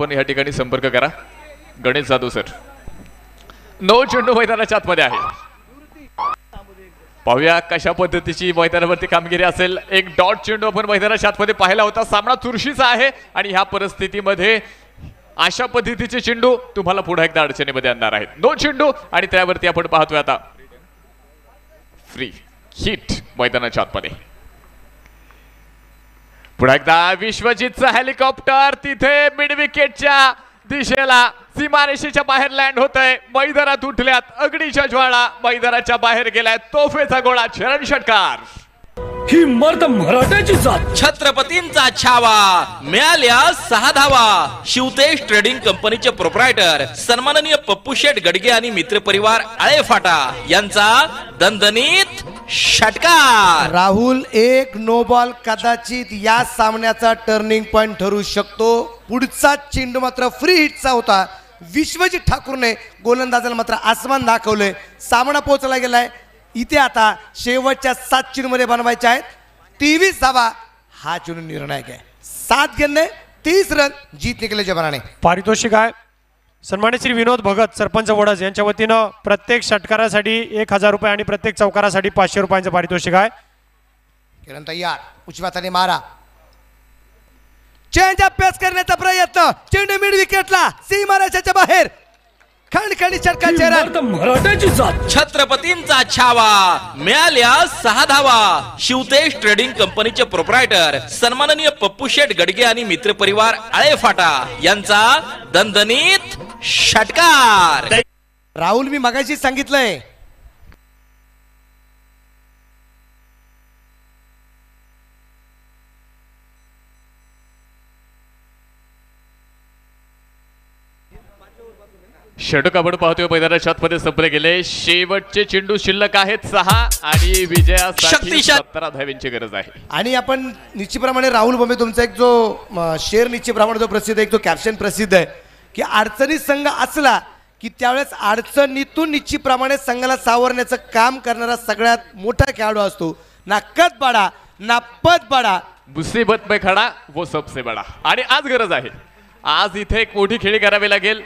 आपण या ठिकाणी संपर्क करा गणेश जाधव सर नऊ चेंडू मैदानाच्या आतमध्ये आहे पाहूया कशा पद्धतीची मैदानावरती कामगिरी असेल एक डॉट चेंडू आपण मैदानाच्या आतमध्ये पाहिला होता सामना चुरशीचा आहे आणि ह्या परिस्थितीमध्ये अशा पद्धतीचे चेंडू तुम्हाला पुढे एकदा अडचणीमध्ये आणणार आहेत नो चेंडू आणि त्यावरती आपण पाहतोय आता फ्री हिट मैदानाच्या आतमध्ये पुन्हा एकदा विश्वजितचं हेलिकॉप्टर तिथे मिडविकेटच्या दिशेला सीमारेषेच्या बाहेर लँड होत आहे मैदानात उठल्यात अग्नीच्या ज्वाळा मैदानाच्या बाहेर गेलाय तोफेचा गोळा चरण षटकार ही मर्द मराठ्याची जात छत्रपतींचा छावा मिळाल्या सहा धावा शिवतेश ट्रेडिंग कंपनीचे प्रोप्रायटर सन्माननीय पप्पू शेठ गडगे आणि मित्रपरिवार आळे फाटा यांचा दणदणीत षटकार राहुल एक नो बॉल कदाचित या सामन्याचा टर्निंग पॉइंट ठरू शकतो पुढचा चेंडू मात्र फ्री हिटचा होता विश्वजित ठाकूरने गोलंदाजाला मात्र आसमान दाखवले सामना पोहोचला गेलाय इथे आता शेवटच्या सात चेंडूमध्ये बनवायचे आहेत तेवीस धावा हा चेंडू निर्णायक आहे सात गेले तीस रन जीत निकले मनाने पारितोषिक आहे सन्मानित श्री विनोद भगत सरपंच वडस यांच्या वतीनं प्रत्येक षटकारासाठी एक हजार रुपये आणि प्रत्येक चौकारासाठी पाचशे रुपयांचं पारितोषिक आहे किरण तयार उजव्या मारा चेंज अभ्यास करण्याचा प्रयत्न चेंडू मिड विकेटला सीमारेषाच्या बाहेर खणखणीच्या कचेरा मराठ्याची जात छत्रपतींचा छावा मिळाल्या सहा धावा शिवतेश ट्रेडिंग कंपनीचे प्रोप्रायटर सन्माननीय पप्पू शेठ गडगे आणि मित्र मित्रपरिवार फाटा, यांचा दणदणीत षटकार राहुल मी मगाशीच सांगितलंय आपण पाहतोय पहिल्या मध्ये संपले गेले शेवटचे चेंडू शिल्लक आहेत सहा आणि विजया सतरा धावींची गरज आहे आणि आपण निश्चितप्रमाणे राहुल बोंबे तुमचा एक जो शेर निश्चितप्रमाणे जो प्रसिद्ध आहे एक कॅप्शन प्रसिद्ध आहे की अडचणीत संघ असला की त्यावेळेस अडचणीतून निश्चितप्रमाणे संघाला सावरण्याचं काम करणारा सगळ्यात मोठा खेळाडू असतो ना कत बाडा ना पद बाडा मुसीबत पे खडा वो सबसे बडा आणि आज गरज आहे आज इथे एक मोठी खेळी करावी लागेल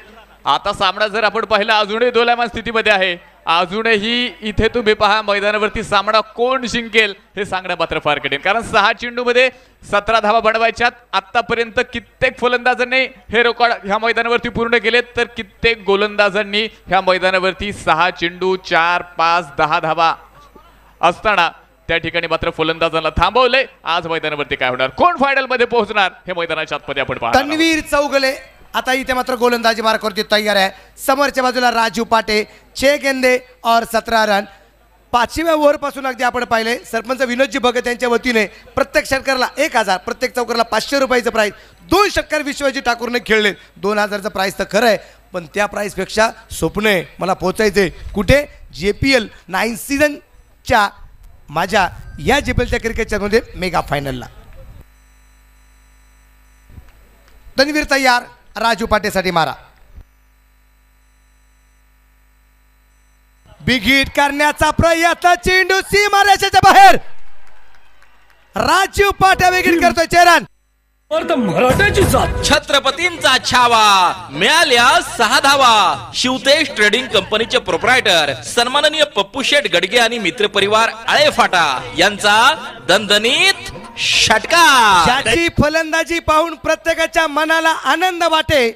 आता सामना जर आपण पाहिला अजूनही दोलायमान स्थितीमध्ये आहे अजूनही इथे तुम्ही पहा मैदानावरती सामना कोण जिंकेल हे सांगणं मात्र फार कठीण कारण सहा मध्ये सतरा धावा बनवायच्यात आतापर्यंत कित्येक फलंदाजांनी हे रेकॉर्ड ह्या मैदानावरती पूर्ण केले तर कित्येक गोलंदाजांनी ह्या मैदानावरती सहा चेंडू चार पाच दहा धावा असताना त्या ठिकाणी मात्र फलंदाजांना थांबवले आज मैदानावरती काय होणार कोण फायनलमध्ये पोहोचणार हे मैदानाच्या आतमध्ये आपण तन्वीर चौगले आता इथे मात्र गोलंदाजी मार तयार आहे समोरच्या बाजूला राजू पाटे छे गेंदे और सतरा रन पाचव्या ओव्हरपासून अगदी आपण पाहिले सरपंच विनोदजी भगत यांच्या वतीने प्रत्येक षटकरला एक हजार प्रत्येक चौकरला पाचशे रुपयाचं प्राईज दोन षटकार विश्वजी ठाकूरने खेळले दोन हजारचं प्राईज तर खरं आहे पण त्या स्वप्न आहे मला पोचायचे कुठे जे पी एल नाईन सीझनच्या माझ्या या जे पी एलच्या क्रिकेटच्यामध्ये मेगा फायनलला धनवीर तयार राजू पाटेसाठी मारा बिगीट करण्याचा प्रयत्न चेंडू सीमारेषेच्या बाहेर राजीव पाट्या विघीट करतोय चेरन छत्रपतींचा छावा मिळाल्या सहा धावा शिवतेश ट्रेडिंग कंपनीचे प्रोप्रायटर सन्माननीय पप्पू शेठ गडगे आणि परिवार आळे फाटा यांचा दणदणीत षटका ज्याची फलंदाजी पाहून प्रत्येकाच्या मनाला आनंद वाटे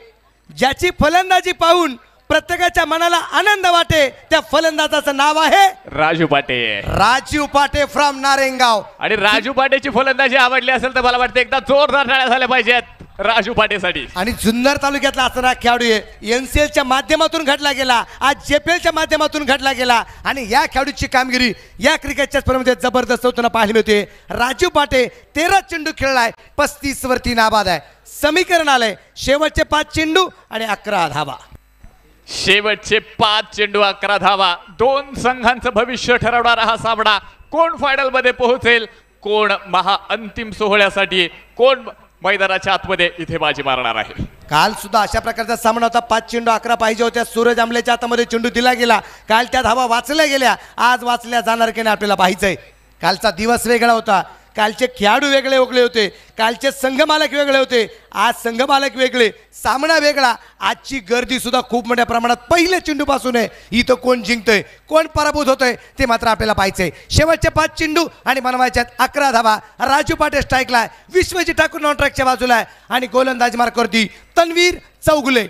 ज्याची फलंदाजी पाहून प्रत्येकाच्या मनाला आनंद वाटे त्या फलंदाजाचं नाव आहे राजू पाटे राजू पाटे फ्रॉम नारेंगाव आणि राजू पाटेची फलंदाजी आवडली असेल तर मला वाटते एकदा जोरदार टाळ्या झाल्या पाहिजेत राजू पाटेसाठी आणि जुन्नर तालुक्यातला असणारा खेळाडू एनसीएलच्या माध्यमातून घडला गेला आज एलच्या माध्यमातून घडला गेला आणि या खेळाडूची कामगिरी या क्रिकेटच्या स्पर्धेमध्ये जबरदस्त होताना पाहिले होते राजू पाटे तेरा चेंडू खेळलाय पस्तीस वरती नाबाद आहे समीकरण आलंय शेवटचे पाच चेंडू आणि अकरा धावा शेवटचे पाच चेंडू अकरा धावा दोन संघांचं भविष्य ठरवणारा हा सामना कोण फायनलमध्ये पोहोचेल कोण महा अंतिम सोहळ्यासाठी कोण मैदानाच्या आतमध्ये इथे बाजी मारणार आहे काल सुद्धा अशा प्रकारचा सामना होता पाच चेंडू अकरा पाहिजे होत्या सूरज आमलेच्या हातामध्ये चेंडू दिला गेला काल त्या धावा वाचल्या गेल्या आज वाचल्या जाणार की नाही आपल्याला पाहिजे कालचा दिवस वेगळा होता कालचे खेळाडू वेगळे वेगळे होते कालचे संघमालक वेगळे होते आज संघमालक वेगळे सामना वेगळा आजची गर्दीसुद्धा खूप मोठ्या प्रमाणात पहिले चेंडूपासून आहे इथं कोण जिंकतंय कोण पराभूत होतंय ते मात्र आपल्याला पाहिजे शेवटचे पाच चेंडू आणि मनवायच्यात अकरा धावा राजू पाटे स्ट्राईकला आहे विश्वजी ठाकूर नॉन ट्रॅकच्या बाजूला आहे आणि गोलंदाज करती तन्वीर चौगुले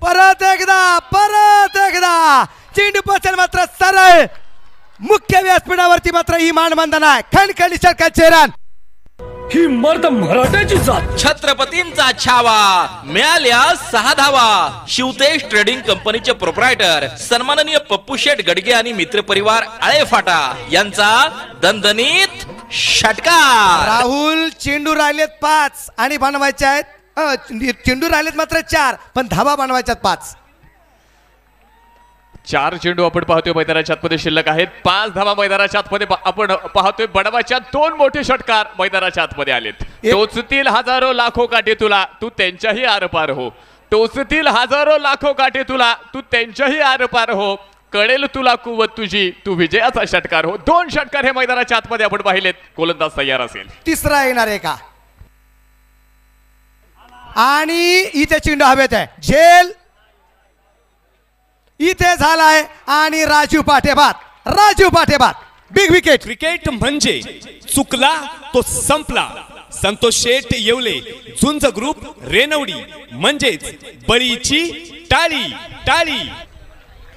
परत एकदा चेंडू बसेल मात्र सरळ मुख्य व्यासपीठावरती मात्र ही मान आहे खणखणी सरकार चेहरा ही मर्द मराठ्याची जात छत्रपतींचा छावा मिळाल्या सहा धावा शिवतेश ट्रेडिंग कंपनीचे प्रोप्रायटर सन्माननीय पप्पू शेठ गडगे आणि परिवार आळे फाटा यांचा दणदणीत षटकार राहुल चेंडू राहिलेत पाच आणि बनवायचे आहेत चेंडू राहिलेत मात्र चार पण धावा बनवायच्यात पाच चार चेंडू आपण पाहतोय मैदानाच्या आतमध्ये शिल्लक आहेत पाच धावा मैदानाच्या आतमध्ये आपण पाहतोय बडवाच्या दोन मोठे षटकार मैदानाच्या आतमध्ये आलेत टोचतील हजारो लाखो काटे तुला तू त्यांच्याही आरपार हो टोचतील हजारो लाखो काटे तुला तू त्यांच्याही आरपार हो कळेल तुला कुवत तुझी तू विजयाचा षटकार हो दोन षटकार हे मैदानाच्या आतमध्ये आपण पाहिलेत गोलंदाज तयार असेल तिसरा येणार आहे का आणि इथे चेंडू हवेत आहे झेल इथे झालाय आणि राजू राजीव राजू पाठेबात बिग विकेट क्रिकेट म्हणजे चुकला तो संपला संतोष शेठ येवले झुंज ग्रुप रेनवडी म्हणजेच बळीची टाळी टाळी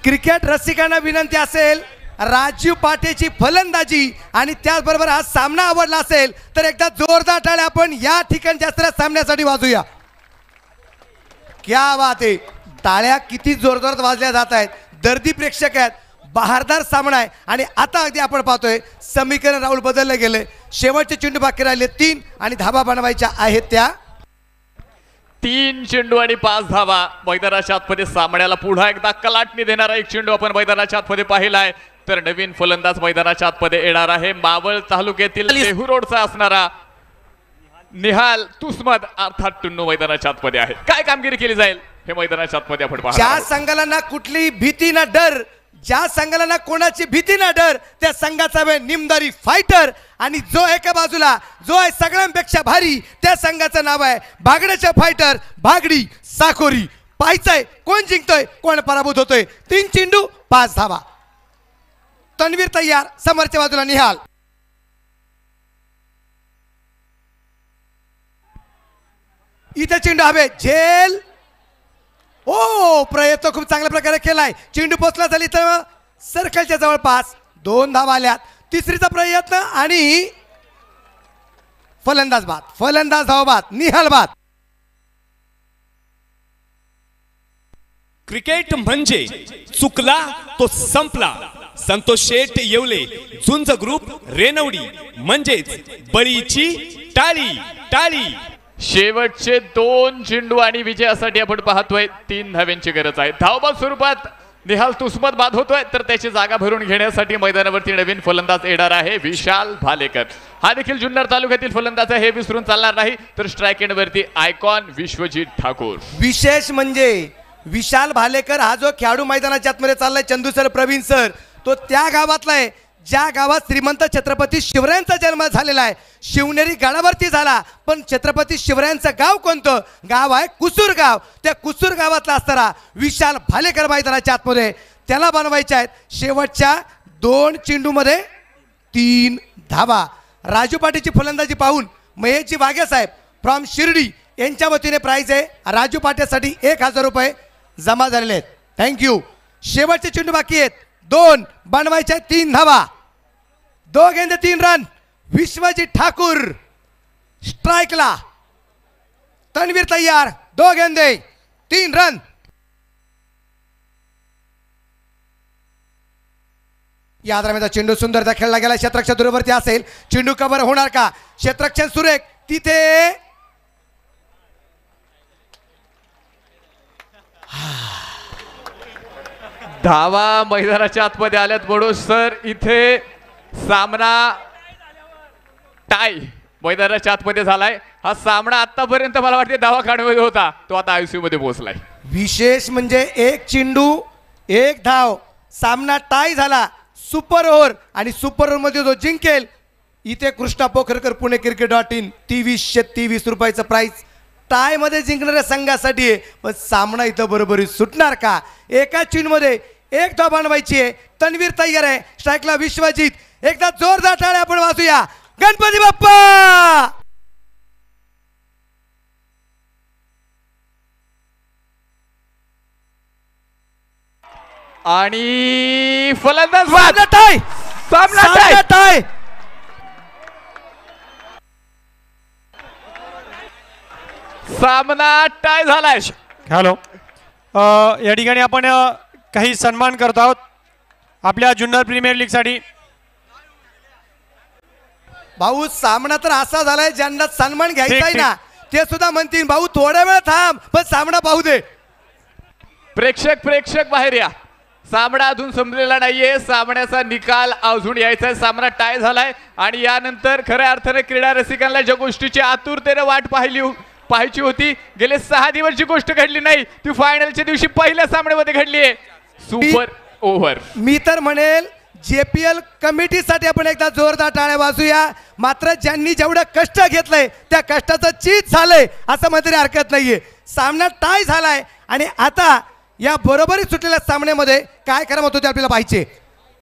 क्रिकेट रसिकांना विनंती असेल राजीव पाटेची फलंदाजी आणि त्याचबरोबर हा सामना आवडला असेल तर एकदा जोरदार टाळ्या आपण या ठिकाणच्या सामन्यासाठी वाजूया क्या बात आहे टाळ्या किती जोरजोरात वाजल्या जात आहेत दर्दी प्रेक्षक आहेत बहारदार सामना आहे आणि आता अगदी आपण पाहतोय समीकरण राहुल बदललं गेले शेवटचे चेंडू बाकी राहिले तीन आणि धाबा बनवायच्या आहेत त्या तीन चेंडू आणि पाच धावा मैदानाच्या आतमध्ये सामन्याला पुन्हा एकदा कलाटणी देणारा एक चेंडू आपण मैदानाच्या आतमध्ये पाहिला आहे तर नवीन फलंदाज मैदानाच्या आतमध्ये येणार आहे मावळ तालुक्यातील लेहू रोडचा असणारा निहाल तुस्मद अर्थात टुन्नू मैदानाच्या आतमध्ये आहे काय कामगिरी केली जाईल हे मैदानाच्या आतमध्ये आपण ज्या संघाला ना कुठली भीती ना डर ज्या संघाला ना कोणाची भीती ना डर त्या संघाचा वेळ निमदारी फायटर आणि जो एका बाजूला जो आहे सगळ्यांपेक्षा भारी त्या संघाचं नाव आहे भागड्याच्या फायटर भागडी साखोरी पाहायचंय कोण जिंकतोय कोण पराभूत होतोय तीन चेंडू पाच धावा तन्वीर तयार समोरच्या बाजूला निहाल इथे चेंडू हवे झेल ओ प्रयत्न खूप चांगल्या प्रकारे केलाय चेंडू पोचला झाली तर सर्कलच्या जवळपास दोन धाव आल्यात तिसरीचा प्रयत्न आणि फलंदाज बाद फलंदाज बाद, निहाल बाद क्रिकेट म्हणजे चुकला तो संपला संतोष शेठ येवले झुंज ग्रुप रेनवडी म्हणजेच बळीची टाळी टाळी शेवटचे दोन चेंडू आणि विजयासाठी आपण पाहतोय तीन धाव्यांची गरज आहे धावबा स्वरूपात निहाल तुस्मत बाद होतोय तर त्याची जागा भरून घेण्यासाठी मैदानावरती नवीन फलंदाज येणार आहे विशाल भालेकर हा देखील जुन्नर तालुक्यातील फलंदाज आहे हे विसरून चालणार नाही तर स्ट्राईक एंड वरती आयकॉन विश्वजित ठाकूर विशेष म्हणजे विशाल भालेकर हा जो खेळाडू मैदानाच्या आतमध्ये चाललाय चंदू सर प्रवीण सर तो त्या गावातला आहे ज्या गावात श्रीमंत छत्रपती शिवरायांचा जन्म झालेला आहे शिवनेरी गडावरती झाला पण छत्रपती शिवरायांचं गाव कोणतं गाव आहे कुसूर गाव त्या कुसूर गावातला असताना विशाल भालेकर मैदानाच्या आतमध्ये त्याला बनवायच्या आहेत शेवटच्या दोन चेंडूमध्ये तीन धावा राजू पाटीलची फलंदाजी पाहून महेशजी वाघे साहेब फ्रॉम शिर्डी यांच्या वतीने प्राईज आहे राजू पाट्यासाठी एक हजार रुपये जमा झालेले आहेत थँक्यू शेवटचे चेंडू बाकी आहेत दोन बनवायचे तीन धावा गेंदे तीन रन विश्वजित ठाकूर स्ट्राईकला तन्वीर तयार दो गेंदे तीन रन या चेंडू सुंदरचा खेळला गेला क्षेत्रक्ष दूरवरती असेल चेंडू कबर होणार का क्षेत्रक्षण सुरेख तिथे धावा मैदानाच्या आतमध्ये आल्यात बडोस सर इथे सामना टाय मैदानाच्या आतमध्ये झालाय हा सामना आतापर्यंत मला वाटते धावा होता तो आता आयसीयू मध्ये पोहोचलाय विशेष म्हणजे एक चिंडू एक धाव सामना टाय झाला सुपर ओव्हर आणि सुपर ओव्हर मध्ये जो जिंकेल इथे Krishna Pokharkar Pune cricket dot in तेवीसशे तेवीस रुपयाचं प्राइस टायमध्ये जिंकणाऱ्या संघासाठी पण सामना इथं बरोबरी सुटणार का एका चीनमध्ये एक धाव बांधवायची आहे तन्वीर तयार आहे स्ट्राईकला विश्वजित एकदा जोरदार टाळे आपण वाचूया गणपती बाप्पा आणि फलंदाज सामना टाय सामना टाय झालाय हॅलो या ठिकाणी आपण काही सन्मान करत आहोत आपल्या जुन्नर प्रीमियर लीग साठी भाऊ सामना तर असा झालाय ज्यांना सन्मान घ्यायचा आहे ना ते सुद्धा म्हणतील भाऊ थोड्या वेळ थांब पण सामना पाहू दे प्रेक्षक प्रेक्षक बाहेर या सामना अजून संपलेला नाहीये सामन्याचा निकाल अजून यायचा सामना टाय झालाय आणि यानंतर खऱ्या अर्थाने क्रीडा रसिकांना ज्या गोष्टीची आतुरतेने वाट पाहिली पाहायची होती गेले सहा जी गोष्ट घडली नाही ती फायनलच्या दिवशी पहिल्या सामन्यामध्ये घडली आहे सुपर ओव्हर मी तर म्हणेल जेपीएल कमिटीसाठी आपण एकदा जोरदार टाळ्या वाजूया मात्र ज्यांनी जेवढं कष्ट घेतलंय त्या कष्टाचं चीज झालंय असं मात्र हरकत नाहीये सामना टाय झालाय आणि आता या बरोबरी सुटलेल्या सामन्यामध्ये काय करमत होते आपल्याला पाहिजे